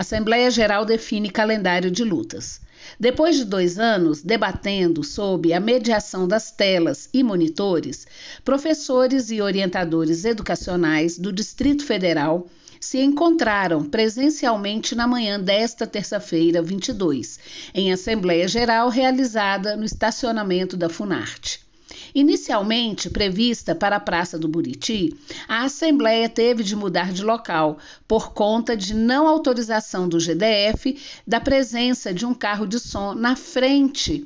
Assembleia Geral define calendário de lutas. Depois de dois anos debatendo sob a mediação das telas e monitores, professores e orientadores educacionais do Distrito Federal se encontraram presencialmente na manhã desta terça-feira, 22, em Assembleia Geral realizada no estacionamento da Funarte. Inicialmente prevista para a Praça do Buriti, a Assembleia teve de mudar de local por conta de não autorização do GDF da presença de um carro de som na frente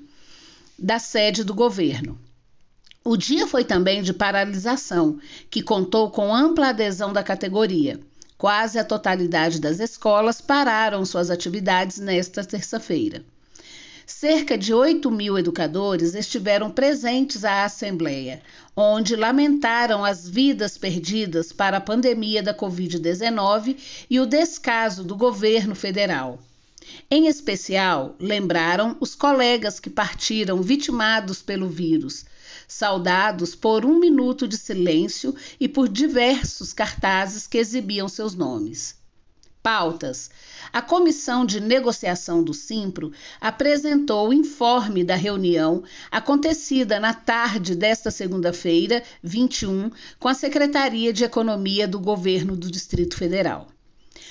da sede do governo. O dia foi também de paralisação, que contou com ampla adesão da categoria. Quase a totalidade das escolas pararam suas atividades nesta terça-feira. Cerca de 8 mil educadores estiveram presentes à Assembleia, onde lamentaram as vidas perdidas para a pandemia da Covid-19 e o descaso do governo federal. Em especial, lembraram os colegas que partiram vitimados pelo vírus, saudados por um minuto de silêncio e por diversos cartazes que exibiam seus nomes pautas. A comissão de negociação do Simpro apresentou o informe da reunião acontecida na tarde desta segunda-feira, 21, com a Secretaria de Economia do Governo do Distrito Federal.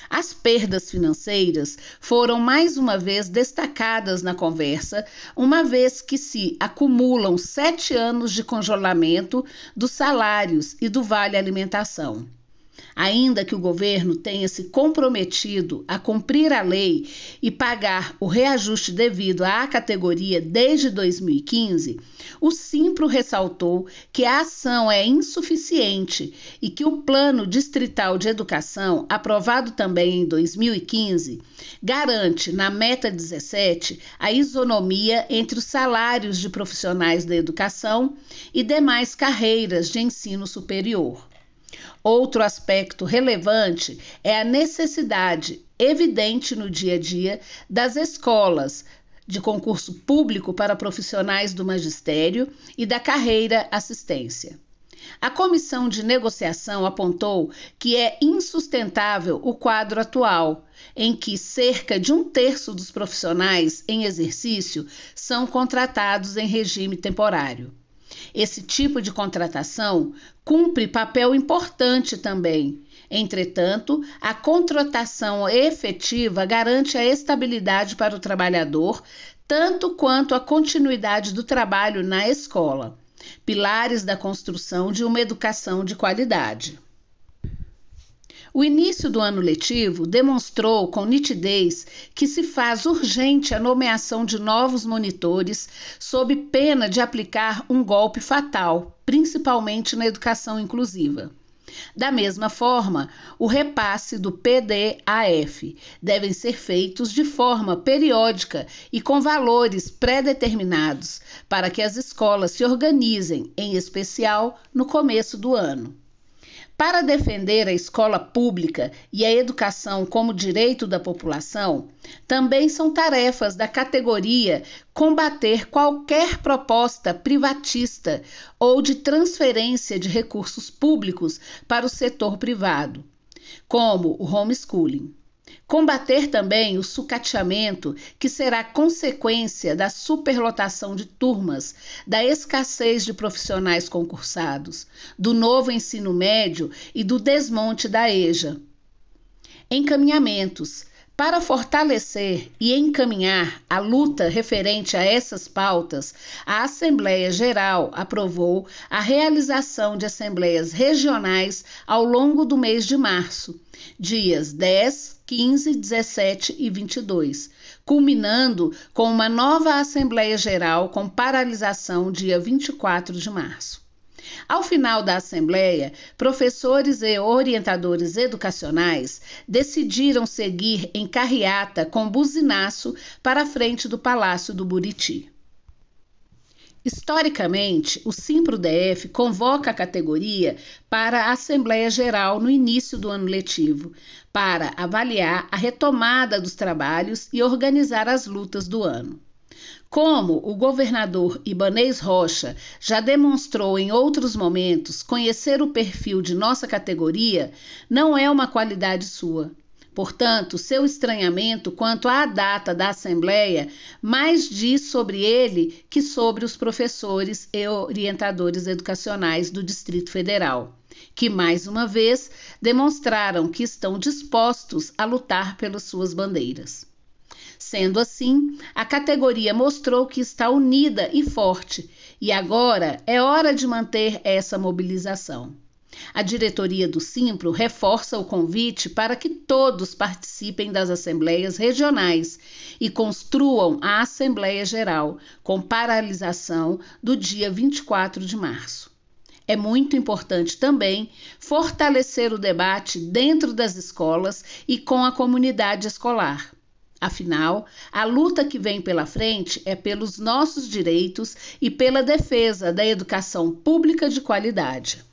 As perdas financeiras foram mais uma vez destacadas na conversa, uma vez que se acumulam sete anos de congelamento dos salários e do vale alimentação. Ainda que o governo tenha se comprometido a cumprir a lei e pagar o reajuste devido à categoria desde 2015, o Simpro ressaltou que a ação é insuficiente e que o Plano Distrital de Educação, aprovado também em 2015, garante, na meta 17, a isonomia entre os salários de profissionais da educação e demais carreiras de ensino superior. Outro aspecto relevante é a necessidade evidente no dia a dia das escolas de concurso público para profissionais do magistério e da carreira assistência. A comissão de negociação apontou que é insustentável o quadro atual, em que cerca de um terço dos profissionais em exercício são contratados em regime temporário. Esse tipo de contratação cumpre papel importante também. Entretanto, a contratação efetiva garante a estabilidade para o trabalhador, tanto quanto a continuidade do trabalho na escola pilares da construção de uma educação de qualidade. O início do ano letivo demonstrou com nitidez que se faz urgente a nomeação de novos monitores, sob pena de aplicar um golpe fatal, principalmente na educação inclusiva. Da mesma forma, o repasse do PDAF devem ser feitos de forma periódica e com valores pré-determinados, para que as escolas se organizem, em especial no começo do ano. Para defender a escola pública e a educação como direito da população, também são tarefas da categoria combater qualquer proposta privatista ou de transferência de recursos públicos para o setor privado, como o homeschooling. Combater também o sucateamento, que será consequência da superlotação de turmas, da escassez de profissionais concursados, do novo ensino médio e do desmonte da EJA. Encaminhamentos para fortalecer e encaminhar a luta referente a essas pautas, a Assembleia Geral aprovou a realização de assembleias regionais ao longo do mês de março, dias 10, 15, 17 e 22, culminando com uma nova Assembleia Geral com paralisação dia 24 de março. Ao final da assembleia, professores e orientadores educacionais decidiram seguir em carreata com buzinaço para a frente do Palácio do Buriti. Historicamente, o Simpro DF convoca a categoria para a Assembleia Geral no início do ano letivo, para avaliar a retomada dos trabalhos e organizar as lutas do ano. Como o governador Ibanês Rocha já demonstrou em outros momentos, conhecer o perfil de nossa categoria não é uma qualidade sua. Portanto, seu estranhamento quanto à data da Assembleia mais diz sobre ele que sobre os professores e orientadores educacionais do Distrito Federal, que mais uma vez demonstraram que estão dispostos a lutar pelas suas bandeiras. Sendo assim, a categoria mostrou que está unida e forte, e agora é hora de manter essa mobilização. A diretoria do Simpro reforça o convite para que todos participem das assembleias regionais e construam a Assembleia Geral, com paralisação do dia 24 de março. É muito importante também fortalecer o debate dentro das escolas e com a comunidade escolar. Afinal, a luta que vem pela frente é pelos nossos direitos e pela defesa da educação pública de qualidade.